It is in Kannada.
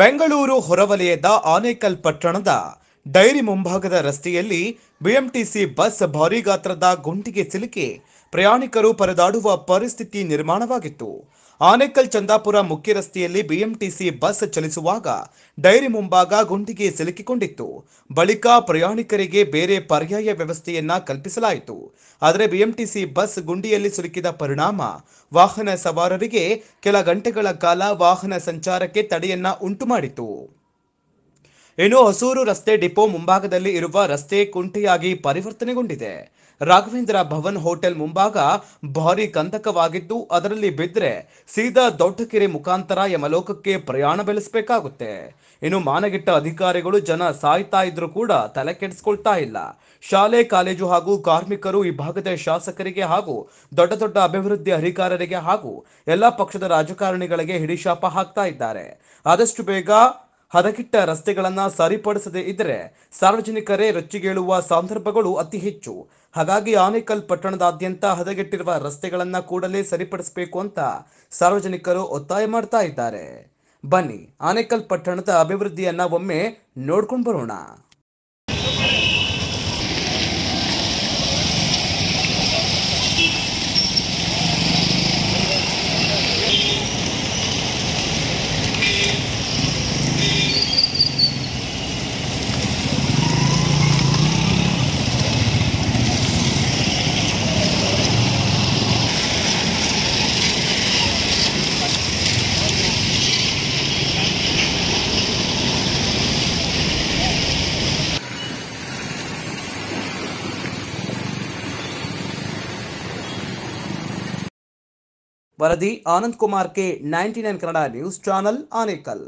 ಬೆಂಗಳೂರು ಹೊರವಲಯದ ಆನೇಕಲ್ ಪಟ್ಟಣದ ಡೈರಿ ಮುಂಭಾಗದ ರಸ್ತೆಯಲ್ಲಿ ಬಿಎಂಟಿಸಿ ಬಸ್ ಭಾರೀ ಗಾತ್ರದ ಗುಂಡಿಗೆ ಸಿಲುಕಿ ಪ್ರಯಾಣಿಕರು ಪರದಾಡುವ ಪರಿಸ್ಥಿತಿ ನಿರ್ಮಾಣವಾಗಿತ್ತು ಆನೇಕಲ್ ಚಂದಾಪುರ ಮುಖ್ಯ ರಸ್ತೆಯಲ್ಲಿ ಬಿಎಂಟಿಸಿ ಬಸ್ ಚಲಿಸುವಾಗ ಡೈರಿ ಮುಂಭಾಗ ಗುಂಡಿಗೆ ಸಿಲುಕಿಕೊಂಡಿತ್ತು ಬಳಿಕ ಪ್ರಯಾಣಿಕರಿಗೆ ಬೇರೆ ಪರ್ಯಾಯ ವ್ಯವಸ್ಥೆಯನ್ನ ಕಲ್ಪಿಸಲಾಯಿತು ಆದರೆ ಬಿಎಂಟಿಸಿ ಬಸ್ ಗುಂಡಿಯಲ್ಲಿ ಸಿಲುಕಿದ ಪರಿಣಾಮ ವಾಹನ ಸವಾರರಿಗೆ ಕೆಲ ಗಂಟೆಗಳ ಕಾಲ ವಾಹನ ಸಂಚಾರಕ್ಕೆ ತಡೆಯನ್ನ ಉಂಟುಮಾಡಿತು ಇನ್ನು ಹೊಸೂರು ರಸ್ತೆ ಡಿಪೋ ಮುಂಭಾಗದಲ್ಲಿ ಇರುವ ರಸ್ತೆ ಕುಂಟೆಯಾಗಿ ಪರಿವರ್ತನೆಗೊಂಡಿದೆ ರಾಘವೇಂದ್ರ ಭವನ್ ಹೋಟೆಲ್ ಮುಂಭಾಗ ಭಾರಿ ಕಂದಕವಾಗಿದ್ದು ಅದರಲ್ಲಿ ಬಿದ್ದರೆ ಸೀದಾ ಕೆರೆ ಮುಖಾಂತರ ಯಮಲೋಕಕ್ಕೆ ಪ್ರಯಾಣ ಬೆಳೆಸಬೇಕಾಗುತ್ತೆ ಇನ್ನು ಮಾನಗಿಟ್ಟ ಅಧಿಕಾರಿಗಳು ಜನ ಸಾಯ್ತಾ ಇದ್ರೂ ಕೂಡ ತಲೆ ಕೆಡಿಸ್ಕೊಳ್ತಾ ಇಲ್ಲ ಶಾಲೆ ಕಾಲೇಜು ಹಾಗೂ ಕಾರ್ಮಿಕರು ಈ ಭಾಗದ ಶಾಸಕರಿಗೆ ಹಾಗೂ ದೊಡ್ಡ ದೊಡ್ಡ ಅಭಿವೃದ್ಧಿ ಅಧಿಕಾರರಿಗೆ ಹಾಗೂ ಎಲ್ಲ ಪಕ್ಷದ ರಾಜಕಾರಣಿಗಳಿಗೆ ಹಿಡಿಶಾಪ ಹಾಕ್ತಾ ಇದ್ದಾರೆ ಆದಷ್ಟು ಬೇಗ ಹದಗೆಟ್ಟ ರಸ್ತೆಗಳನ್ನು ಸರಿಪಡಿಸದೇ ಇದ್ದರೆ ಸಾರ್ವಜನಿಕರೇ ರೊಚ್ಚಿಗೇಳುವ ಸಂದರ್ಭಗಳು ಅತಿ ಹೆಚ್ಚು ಹಾಗಾಗಿ ಆನೇಕಲ್ ಪಟ್ಟಣದಾದ್ಯಂತ ಹದಗೆಟ್ಟಿರುವ ರಸ್ತೆಗಳನ್ನು ಕೂಡಲೇ ಸರಿಪಡಿಸಬೇಕು ಅಂತ ಸಾರ್ವಜನಿಕರು ಒತ್ತಾಯ ಮಾಡ್ತಾ ಇದ್ದಾರೆ ಬನ್ನಿ ಆನೇಕಲ್ ಪಟ್ಟಣದ ಅಭಿವೃದ್ಧಿಯನ್ನ ಒಮ್ಮೆ ನೋಡ್ಕೊಂಡು ಬರೋಣ ವರದಿ Anand Kumar K ninety nine Kannada news channel Anekal